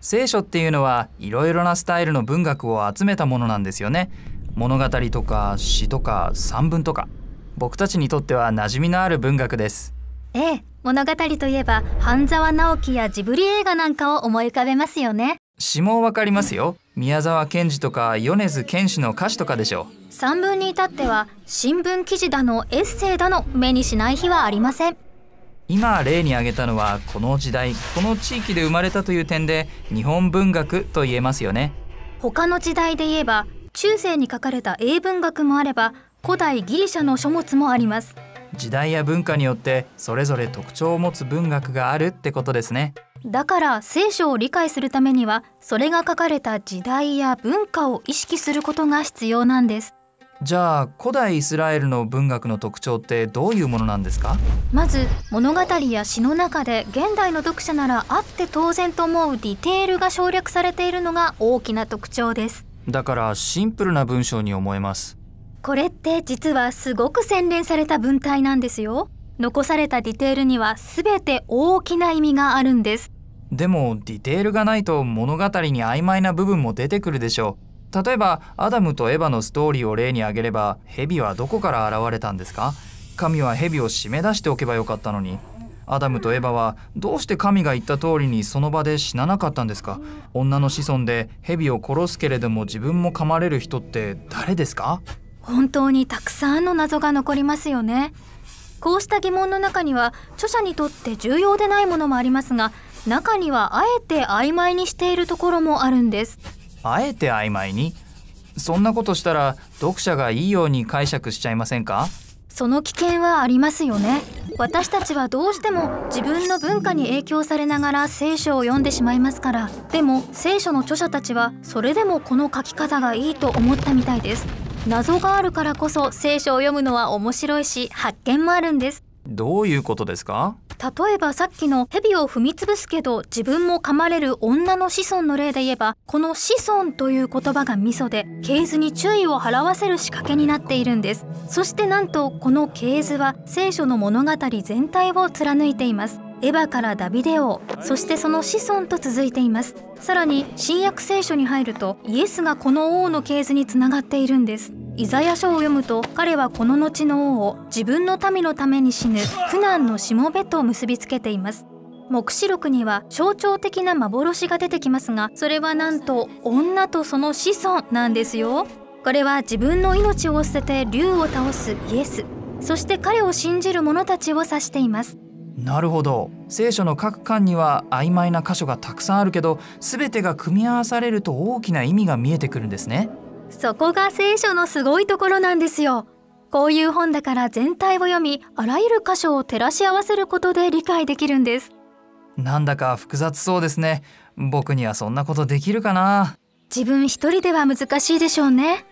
聖書っていうのはいろいろなスタイルの文学を集めたものなんですよね物語とか詩とか散文とか僕たちにとっては馴染みのある文学ですええ物語といえば半沢直樹やジブリ映画なんかを思い浮かべますよね詩もわかりますよ宮沢賢治とか米津玄師の歌詞とかでしょう散文に至っては新聞記事だのエッセイだの目にしない日はありません今例に挙げたのはこの時代この地域で生まれたという点で日本文学と言えますよね他の時代で言えば中世に書かれた英文学もあれば古代ギリシャの書物もあります時代や文化によってそれぞれ特徴を持つ文学があるってことですねだから聖書を理解するためにはそれが書かれた時代や文化を意識することが必要なんですじゃあ古代イスラエルの文学の特徴ってどういうものなんですかまず物語や詩の中で現代の読者ならあって当然と思うディテールが省略されているのが大きな特徴ですだからシンプルな文章に思えますこれって実はすごく洗練された文体なんですよ残されたディテールには全て大きな意味があるんですでもディテールがないと物語に曖昧な部分も出てくるでしょう例えばアダムとエヴァのストーリーを例に挙げれば蛇はどこから現れたんですか神は蛇を締め出しておけばよかったのにアダムとエヴァはどうして神が言った通りにその場で死ななかったんですか女の子孫で蛇を殺すけれども自分も噛まれる人って誰ですか本当にたくさんの謎が残りますよねこうした疑問の中には著者にとって重要でないものもありますが中にはあえて曖昧にしているところもあるんですあえて曖昧にそんなことしたら読者がいいように解釈しちゃいませんかその危険はありますよね私たちはどうしても自分の文化に影響されながら聖書を読んでしまいますからでも聖書の著者たちはそれでもこの書き方がいいと思ったみたいです謎があるからこそ聖書を読むのは面白いし発見もあるんですどういうことですか例えばさっきの蛇を踏みつぶすけど自分も噛まれる女の子孫の例で言えばこの子孫という言葉がミソで系図に注意を払わせる仕掛けになっているんですそしてなんとこの系図は聖書の物語全体を貫いていますエヴァからダビデ王そしてその子孫と続いていますさらに新約聖書に入るとイエスがこの王の系図につながっているんですイザヤ書を読むと彼はこの後の王を自分の民のために死ぬ苦難のしもべと結びつけています黙示録には象徴的な幻が出てきますがそれはなんと女とその子孫なんですよこれは自分の命を捨てて竜を倒すイエスそして彼を信じる者たちを指していますなるほど聖書の各巻には曖昧な箇所がたくさんあるけど全てが組み合わされると大きな意味が見えてくるんですねそこが聖書のすごいところなんですよこういう本だから全体を読みあらゆる箇所を照らし合わせることで理解できるんですなんだか複雑そうですね僕にはそんなことできるかな自分一人では難しいでしょうね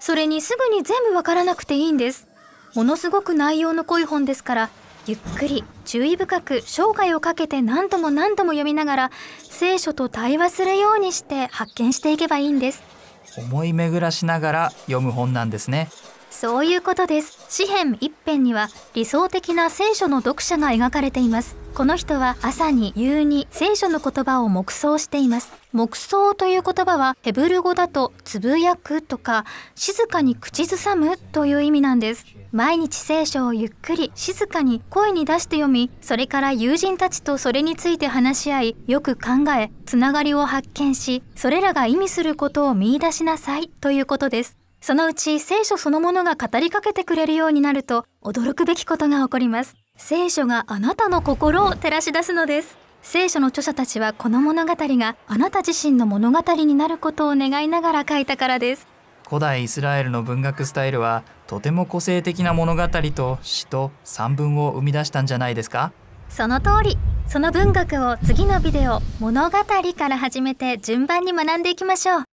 それにすぐに全部わからなくていいんですものすごく内容の濃い本ですからゆっくり注意深く生涯をかけて何度も何度も読みながら聖書と対話するようにして発見していけばいいんです思い巡らしながら読む本なんですねそういうことです詩編一編には理想的な聖書の読者が描かれていますこの人は朝に夕に聖書の言葉を黙想しています黙想という言葉はヘブル語だとつぶやくとか静かに口ずさむという意味なんです毎日聖書をゆっくり静かに声に出して読みそれから友人たちとそれについて話し合いよく考えつながりを発見しそれらが意味することを見いだしなさいということですそのうち聖書そのものが語りかけてくれるようになると驚くべきことが起こります聖書があなたの心を照らし出すのです聖書の著者たちはこの物語があなた自身の物語になることを願いながら書いたからです古代イスラエルの文学スタイルはとても個性的な物語と詩と散文を生み出したんじゃないですかその通りその文学を次のビデオ物語から始めて順番に学んでいきましょう